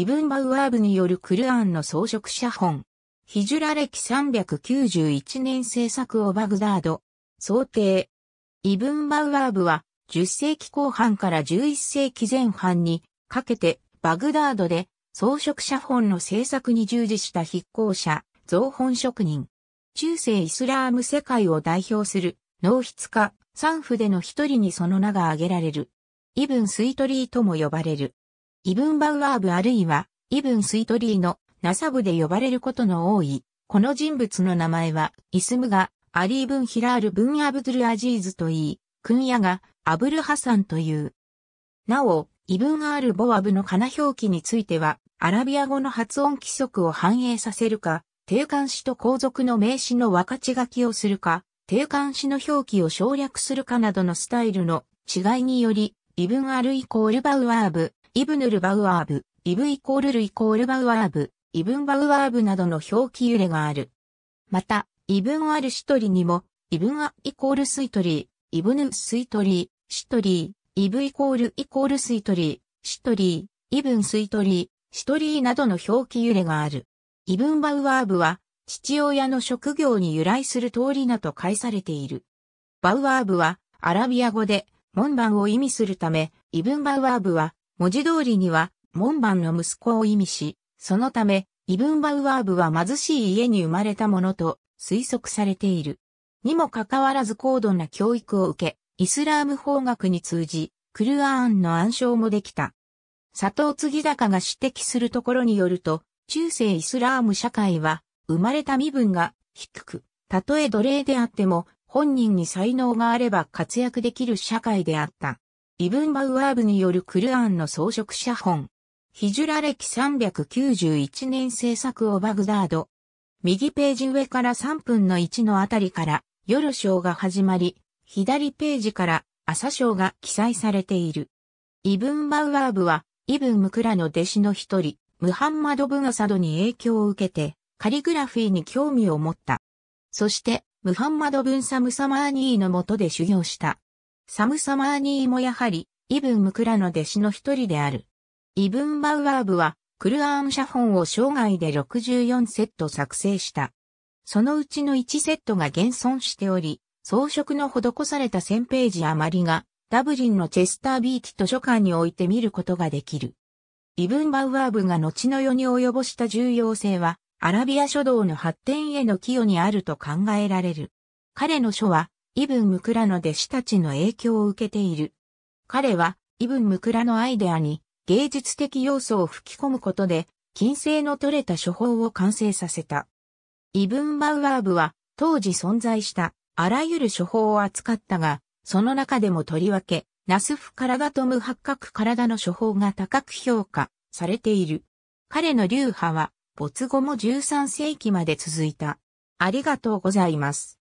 イブンバウアーブによるクルアンの装飾写本。ヒジュラ歴391年制作をバグダード。想定。イブンバウアーブは10世紀後半から11世紀前半にかけてバグダードで装飾写本の制作に従事した筆行者、造本職人。中世イスラーム世界を代表する脳筆家、三筆での一人にその名が挙げられる。イブンスイトリーとも呼ばれる。イブンバウアーブあるいは、イブンスイトリーのナサブで呼ばれることの多い、この人物の名前は、イスムが、アリー・ブン・ヒラール・ブン・アブドゥル・アジーズといい、クンヤが、アブル・ハサンという。なお、イブン・アール・ボアブのカナ表記については、アラビア語の発音規則を反映させるか、定冠詞と皇族の名詞の分かち書きをするか、定冠詞の表記を省略するかなどのスタイルの違いにより、イブン・アル・イコール・バウアーブ、イブヌルバウアーブ、イブイコールルイコールバウアーブ、イブンバウアーブなどの表記揺れがある。また、イブンアルシトリにも、イブンアイコールスイトリー、イブヌスイトリー、シトリー、イブイコールイコールスイトリー、シトリー、イブンスイトリー、シトリーなどの表記揺れがある。イブンバウアーブは、父親の職業に由来する通りなと解されている。バウアーブは、アラビア語で、門番を意味するため、イブンバウアーブは、文字通りには、門番の息子を意味し、そのため、イブンバウアーブは貧しい家に生まれたものと推測されている。にもかかわらず高度な教育を受け、イスラーム法学に通じ、クルアーンの暗唱もできた。佐藤継高が指摘するところによると、中世イスラーム社会は、生まれた身分が低く、たとえ奴隷であっても、本人に才能があれば活躍できる社会であった。イブンバウアーブによるクルアンの装飾写本。ヒジュラ歴391年制作をバグダード。右ページ上から3分の1のあたりから夜章が始まり、左ページから朝章が記載されている。イブンバウアーブは、イブン・ムクラの弟子の一人、ムハンマド・ブン・アサドに影響を受けて、カリグラフィーに興味を持った。そして、ムハンマド・ブン・サム・サマーニーの下で修行した。サム・サマーニーもやはり、イブン・ムクラの弟子の一人である。イブン・バウアーブは、クルアーン写本を生涯で64セット作成した。そのうちの1セットが現存しており、装飾の施された1000ページ余りが、ダブリンのチェスタービーチ図書館に置いて見ることができる。イブン・バウアーブが後の世に及ぼした重要性は、アラビア書道の発展への寄与にあると考えられる。彼の書は、イブン・ムクラの弟子たちの影響を受けている。彼は、イブン・ムクラのアイデアに芸術的要素を吹き込むことで、金星の取れた処方を完成させた。イブン・マウアーブは、当時存在したあらゆる処方を扱ったが、その中でもとりわけ、ナスフ・カラガトム八角体の処方が高く評価されている。彼の流派は、没後も13世紀まで続いた。ありがとうございます。